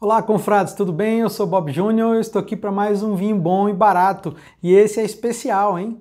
Olá, confrades, tudo bem? Eu sou Bob Júnior, eu estou aqui para mais um vinho bom e barato, e esse é especial, hein?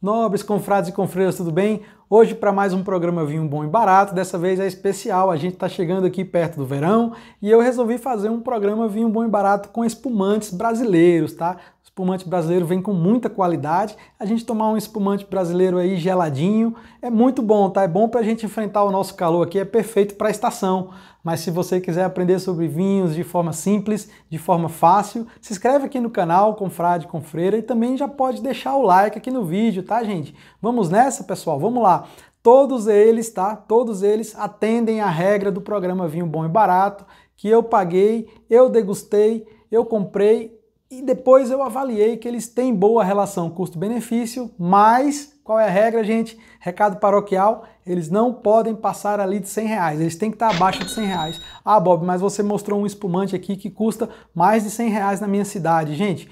Nobres confrades e confreiras, tudo bem? Hoje para mais um programa Vinho Bom e Barato, dessa vez é especial, a gente está chegando aqui perto do verão e eu resolvi fazer um programa Vinho Bom e Barato com espumantes brasileiros, tá? espumante brasileiro vem com muita qualidade. A gente tomar um espumante brasileiro aí geladinho é muito bom, tá? É bom para a gente enfrentar o nosso calor aqui, é perfeito para a estação. Mas se você quiser aprender sobre vinhos de forma simples, de forma fácil, se inscreve aqui no canal Confrade com Freira e também já pode deixar o like aqui no vídeo, tá, gente? Vamos nessa, pessoal? Vamos lá. Todos eles, tá? Todos eles atendem a regra do programa Vinho Bom e Barato, que eu paguei, eu degustei, eu comprei e depois eu avaliei que eles têm boa relação custo-benefício, mas qual é a regra, gente? Recado paroquial, eles não podem passar ali de 100 reais, eles têm que estar abaixo de 100 reais. Ah, Bob, mas você mostrou um espumante aqui que custa mais de 100 reais na minha cidade. Gente,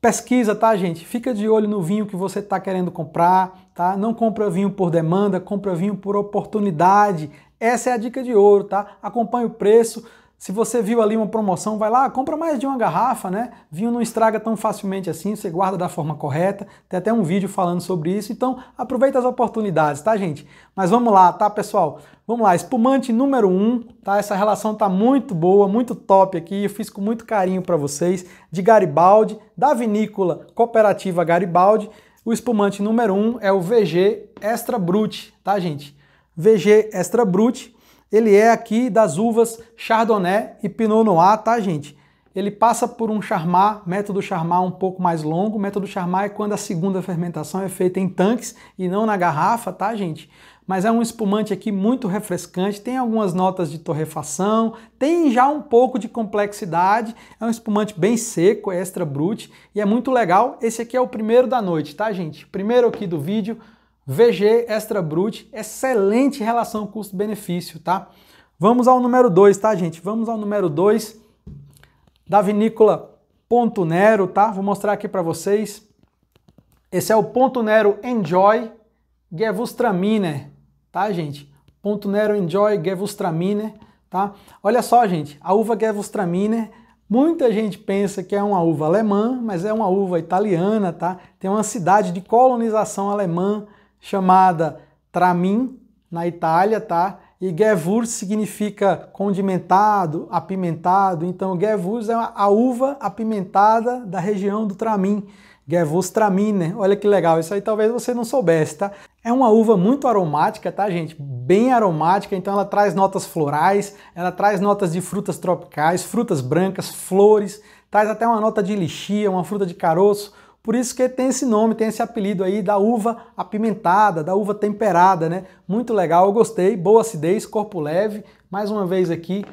pesquisa, tá, gente? Fica de olho no vinho que você está querendo comprar, tá? Não compra vinho por demanda, compra vinho por oportunidade. Essa é a dica de ouro, tá? Acompanhe o preço, se você viu ali uma promoção, vai lá, compra mais de uma garrafa, né? Vinho não estraga tão facilmente assim, você guarda da forma correta. Tem até um vídeo falando sobre isso, então aproveita as oportunidades, tá, gente? Mas vamos lá, tá, pessoal? Vamos lá, espumante número 1, um, tá? Essa relação tá muito boa, muito top aqui, eu fiz com muito carinho para vocês, de Garibaldi, da vinícola Cooperativa Garibaldi. O espumante número 1 um é o VG Extra Brut, tá, gente? VG Extra Brut ele é aqui das uvas Chardonnay e Pinot Noir, tá, gente? Ele passa por um charmat, método charmat um pouco mais longo. O método charmat é quando a segunda fermentação é feita em tanques e não na garrafa, tá, gente? Mas é um espumante aqui muito refrescante, tem algumas notas de torrefação, tem já um pouco de complexidade. É um espumante bem seco, extra brut e é muito legal. Esse aqui é o primeiro da noite, tá, gente? Primeiro aqui do vídeo, VG Extra Brut, excelente relação custo-benefício, tá? Vamos ao número 2, tá, gente? Vamos ao número 2 da vinícola Ponto Nero, tá? Vou mostrar aqui para vocês. Esse é o Ponto Nero Enjoy Gewürztraminer, tá, gente? Ponto Nero Enjoy Gewürztraminer, tá? Olha só, gente, a uva Gewürztraminer, muita gente pensa que é uma uva alemã, mas é uma uva italiana, tá? Tem uma cidade de colonização alemã chamada tramin na Itália, tá? E Gewurz significa condimentado, apimentado. Então, Gewurz é a uva apimentada da região do Tramin. Gewurz Traminer. Né? Olha que legal, isso aí talvez você não soubesse, tá? É uma uva muito aromática, tá, gente? Bem aromática, então ela traz notas florais, ela traz notas de frutas tropicais, frutas brancas, flores, traz até uma nota de lixia, uma fruta de caroço, por isso que tem esse nome, tem esse apelido aí da uva apimentada, da uva temperada, né? Muito legal, eu gostei. Boa acidez, corpo leve. Mais uma vez aqui,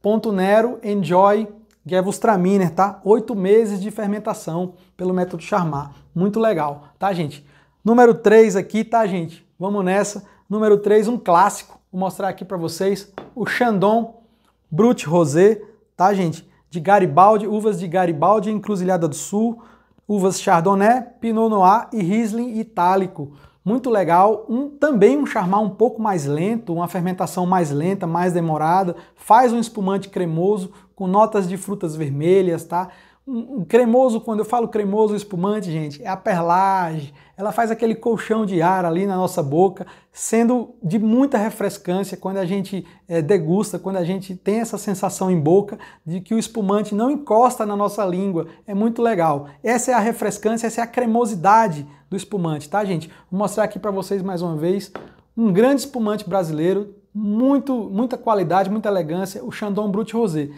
ponto Nero, enjoy, Gewurztraminer, tá? Oito meses de fermentação pelo método Charmat. Muito legal, tá, gente? Número 3 aqui, tá, gente? Vamos nessa. Número 3, um clássico. Vou mostrar aqui para vocês o Chandon Brut Rosé, tá, gente? De Garibaldi, uvas de Garibaldi, Encruzilhada do Sul uvas Chardonnay, Pinot Noir e Riesling Itálico. Muito legal, um, também um charmar um pouco mais lento, uma fermentação mais lenta, mais demorada, faz um espumante cremoso com notas de frutas vermelhas, tá? um, um, cremoso, quando eu falo cremoso espumante, gente, é a perlage. Ela faz aquele colchão de ar ali na nossa boca, sendo de muita refrescância quando a gente é, degusta, quando a gente tem essa sensação em boca de que o espumante não encosta na nossa língua. É muito legal. Essa é a refrescância, essa é a cremosidade do espumante, tá, gente? Vou mostrar aqui para vocês mais uma vez um grande espumante brasileiro, muito, muita qualidade, muita elegância, o Chandon Brut Rosé.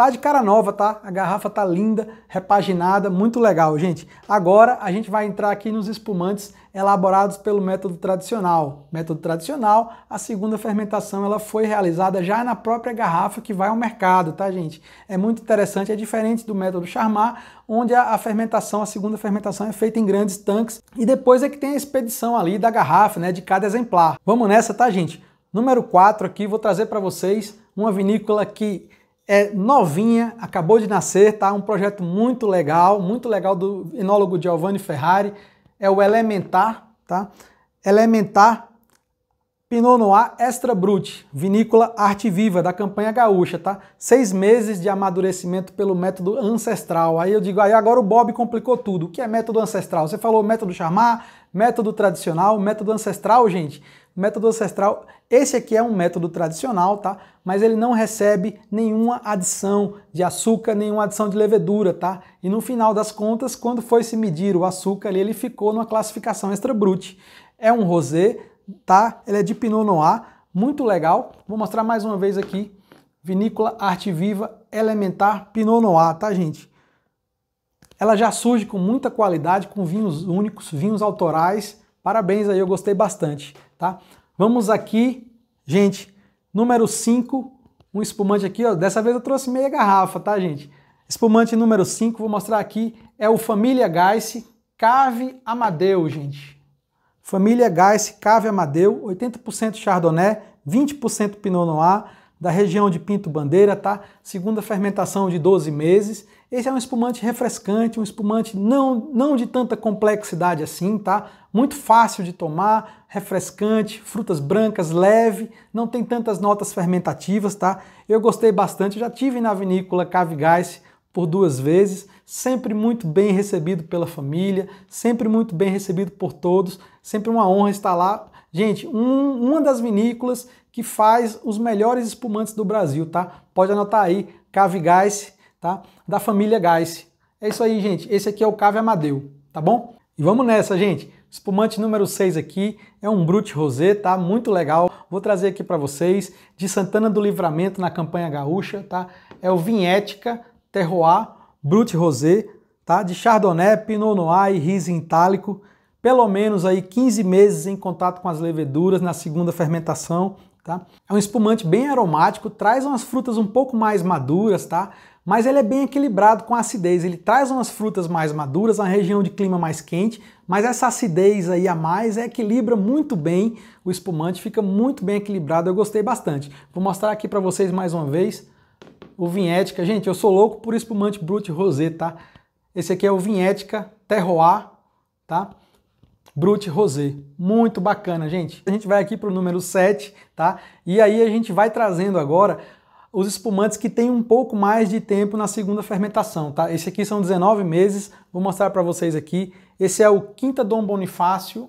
Tá de cara nova, tá? A garrafa tá linda, repaginada, muito legal, gente. Agora a gente vai entrar aqui nos espumantes elaborados pelo método tradicional. Método tradicional, a segunda fermentação ela foi realizada já na própria garrafa que vai ao mercado, tá, gente? É muito interessante, é diferente do método Charmat, onde a fermentação, a segunda fermentação é feita em grandes tanques e depois é que tem a expedição ali da garrafa, né, de cada exemplar. Vamos nessa, tá, gente? Número 4 aqui, vou trazer para vocês uma vinícola que é novinha, acabou de nascer, tá? Um projeto muito legal, muito legal do enólogo Giovanni Ferrari, é o Elementar, tá? Elementar Pinot Noir Extra Brut, vinícola Arte Viva, da campanha gaúcha, tá? Seis meses de amadurecimento pelo método ancestral. Aí eu digo, aí agora o Bob complicou tudo. O que é método ancestral? Você falou método Charmat, método tradicional, método ancestral, gente. Método ancestral, esse aqui é um método tradicional, tá? Mas ele não recebe nenhuma adição de açúcar, nenhuma adição de levedura, tá? E no final das contas, quando foi se medir o açúcar, ele ficou numa classificação extra brute. É um rosé, tá? Ele é de Pinot Noir, muito legal. Vou mostrar mais uma vez aqui. Vinícola Arte Viva Elementar Pinot Noir, tá, gente? Ela já surge com muita qualidade, com vinhos únicos, vinhos autorais. Parabéns aí, eu gostei bastante, tá? Vamos aqui, gente, número 5, um espumante aqui, ó. Dessa vez eu trouxe meia garrafa, tá, gente? Espumante número 5, vou mostrar aqui, é o Família Geiss Cave Amadeu, gente. Família Geiss Cave Amadeu, 80% Chardonnay, 20% Pinot Noir, da região de Pinto Bandeira, tá? Segunda fermentação de 12 meses. Esse é um espumante refrescante, um espumante não, não de tanta complexidade assim, tá? Muito fácil de tomar, refrescante, frutas brancas, leve, não tem tantas notas fermentativas, tá? Eu gostei bastante, já tive na vinícola Cave por duas vezes, sempre muito bem recebido pela família, sempre muito bem recebido por todos, sempre uma honra estar lá. Gente, um, uma das vinícolas que faz os melhores espumantes do Brasil, tá? Pode anotar aí, Cave tá? Da família Gás. É isso aí, gente. Esse aqui é o Cave Amadeu, tá bom? E vamos nessa, gente. Espumante número 6 aqui é um Brut Rosé, tá? Muito legal. Vou trazer aqui para vocês de Santana do Livramento na campanha gaúcha, tá? É o Vinhética Terroir Brut Rosé, tá? De Chardonnay, Pinot Noir e Riesling Itálico. Pelo menos aí 15 meses em contato com as leveduras na segunda fermentação, tá? É um espumante bem aromático, traz umas frutas um pouco mais maduras, tá? mas ele é bem equilibrado com a acidez. Ele traz umas frutas mais maduras, uma região de clima mais quente, mas essa acidez aí a mais equilibra muito bem o espumante, fica muito bem equilibrado. Eu gostei bastante. Vou mostrar aqui para vocês mais uma vez o Vinhetica. Gente, eu sou louco por espumante Brut Rosé, tá? Esse aqui é o Vinhetica Terroir, tá? Brut Rosé. Muito bacana, gente. A gente vai aqui para o número 7, tá? E aí a gente vai trazendo agora os espumantes que têm um pouco mais de tempo na segunda fermentação, tá? Esse aqui são 19 meses, vou mostrar para vocês aqui. Esse é o Quinta Dom Bonifácio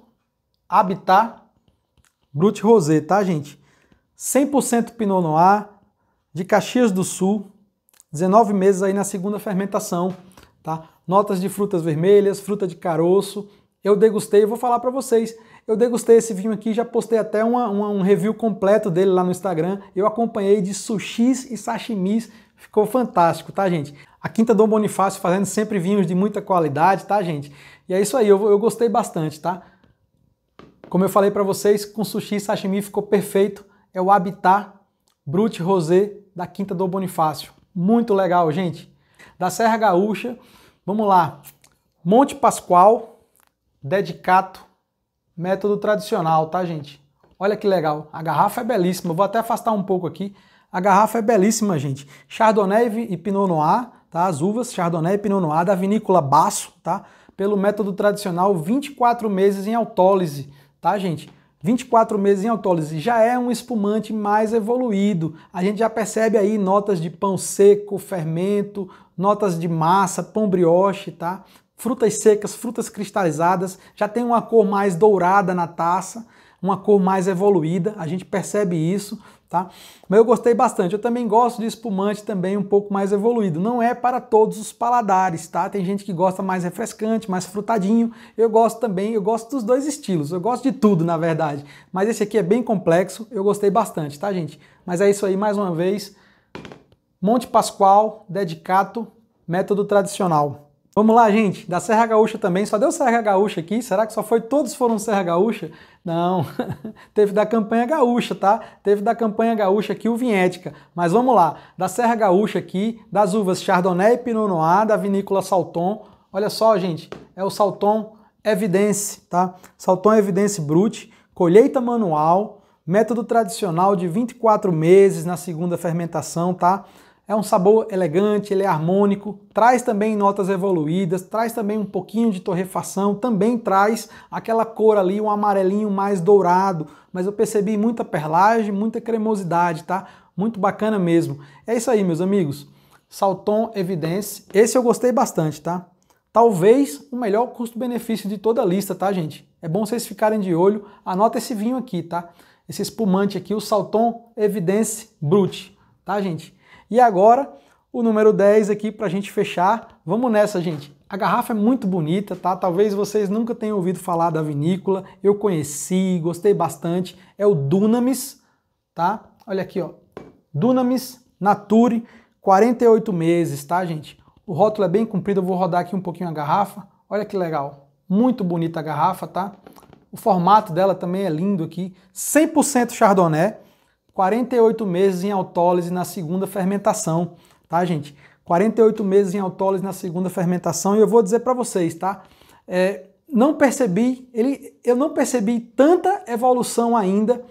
Habitat Brut Rosé, tá, gente? 100% Pinot Noir, de Caxias do Sul, 19 meses aí na segunda fermentação, tá? Notas de frutas vermelhas, fruta de caroço. Eu degustei e vou falar para vocês. Eu degustei esse vinho aqui, já postei até uma, uma, um review completo dele lá no Instagram. Eu acompanhei de sushis e sashimis, ficou fantástico, tá, gente? A Quinta Dom Bonifácio fazendo sempre vinhos de muita qualidade, tá, gente? E é isso aí, eu, eu gostei bastante, tá? Como eu falei para vocês, com sushi e sashimi ficou perfeito. É o Habitat Brut Rosé da Quinta Dom Bonifácio. Muito legal, gente. Da Serra Gaúcha, vamos lá. Monte Pascoal, Dedicato, método tradicional, tá, gente? Olha que legal. A garrafa é belíssima. vou até afastar um pouco aqui. A garrafa é belíssima, gente. Chardonnay e Pinot Noir, tá? As uvas Chardonnay e Pinot Noir da vinícola Basso, tá? Pelo método tradicional, 24 meses em autólise, tá, gente? 24 meses em autólise já é um espumante mais evoluído. A gente já percebe aí notas de pão seco, fermento, notas de massa, pão brioche, tá? frutas secas, frutas cristalizadas, já tem uma cor mais dourada na taça, uma cor mais evoluída, a gente percebe isso, tá? Mas eu gostei bastante. Eu também gosto de espumante também um pouco mais evoluído. Não é para todos os paladares, tá? Tem gente que gosta mais refrescante, mais frutadinho. Eu gosto também, eu gosto dos dois estilos. Eu gosto de tudo, na verdade. Mas esse aqui é bem complexo, eu gostei bastante, tá, gente? Mas é isso aí, mais uma vez. Monte Pascoal, Dedicato, método tradicional. Vamos lá, gente. Da Serra Gaúcha também. Só deu Serra Gaúcha aqui. Será que só foi todos foram Serra Gaúcha? Não. Teve da campanha gaúcha, tá? Teve da campanha gaúcha aqui o Vinhética. Mas vamos lá. Da Serra Gaúcha aqui, das uvas Chardonnay e Pinot Noir, da vinícola Salton. Olha só, gente. É o Salton Evidence, tá? Salton Evidence Brut. Colheita manual. Método tradicional de 24 meses na segunda fermentação, tá? É um sabor elegante, ele é harmônico, traz também notas evoluídas, traz também um pouquinho de torrefação, também traz aquela cor ali, um amarelinho mais dourado, mas eu percebi muita perlagem, muita cremosidade, tá? Muito bacana mesmo. É isso aí, meus amigos. Salton Evidence, esse eu gostei bastante, tá? Talvez o melhor custo-benefício de toda a lista, tá, gente? É bom vocês ficarem de olho, anota esse vinho aqui, tá? Esse espumante aqui, o Salton Evidence Brut, tá, gente? E agora, o número 10 aqui para a gente fechar. Vamos nessa, gente. A garrafa é muito bonita, tá? Talvez vocês nunca tenham ouvido falar da vinícola. Eu conheci, gostei bastante. É o Dunamis, tá? Olha aqui, ó. Dunamis Nature, 48 meses, tá, gente? O rótulo é bem comprido, eu vou rodar aqui um pouquinho a garrafa. Olha que legal. Muito bonita a garrafa, tá? O formato dela também é lindo aqui. 100% Chardonnay. 48 meses em autólise na segunda fermentação, tá, gente? 48 meses em autólise na segunda fermentação, e eu vou dizer para vocês, tá? É, não percebi, ele, eu não percebi tanta evolução ainda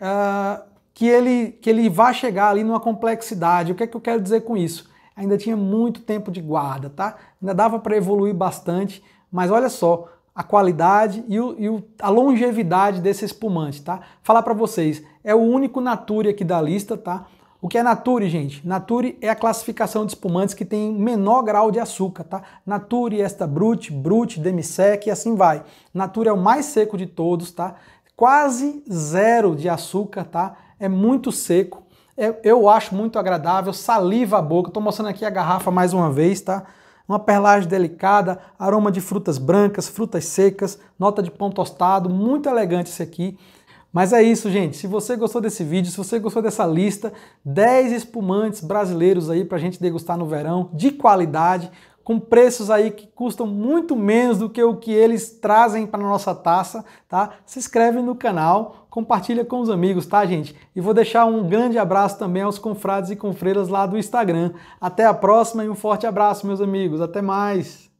uh, que, ele, que ele vá chegar ali numa complexidade. O que é que eu quero dizer com isso? Ainda tinha muito tempo de guarda, tá? Ainda dava para evoluir bastante, mas olha só, a qualidade e, o, e o, a longevidade desse espumante, tá? Falar para vocês, é o único Nature aqui da lista, tá? O que é Nature, gente? Nature é a classificação de espumantes que tem menor grau de açúcar, tá? Nature, Esta Brut, Brut, Demisec e assim vai. Nature é o mais seco de todos, tá? Quase zero de açúcar, tá? É muito seco. É, eu acho muito agradável, saliva a boca. Tô mostrando aqui a garrafa mais uma vez, tá? uma perlagem delicada, aroma de frutas brancas, frutas secas, nota de pão tostado, muito elegante esse aqui. Mas é isso, gente. Se você gostou desse vídeo, se você gostou dessa lista, 10 espumantes brasileiros aí pra gente degustar no verão, de qualidade, com preços aí que custam muito menos do que o que eles trazem para nossa taça, tá? Se inscreve no canal, compartilha com os amigos, tá, gente? E vou deixar um grande abraço também aos confrades e confreiras lá do Instagram. Até a próxima e um forte abraço, meus amigos. Até mais.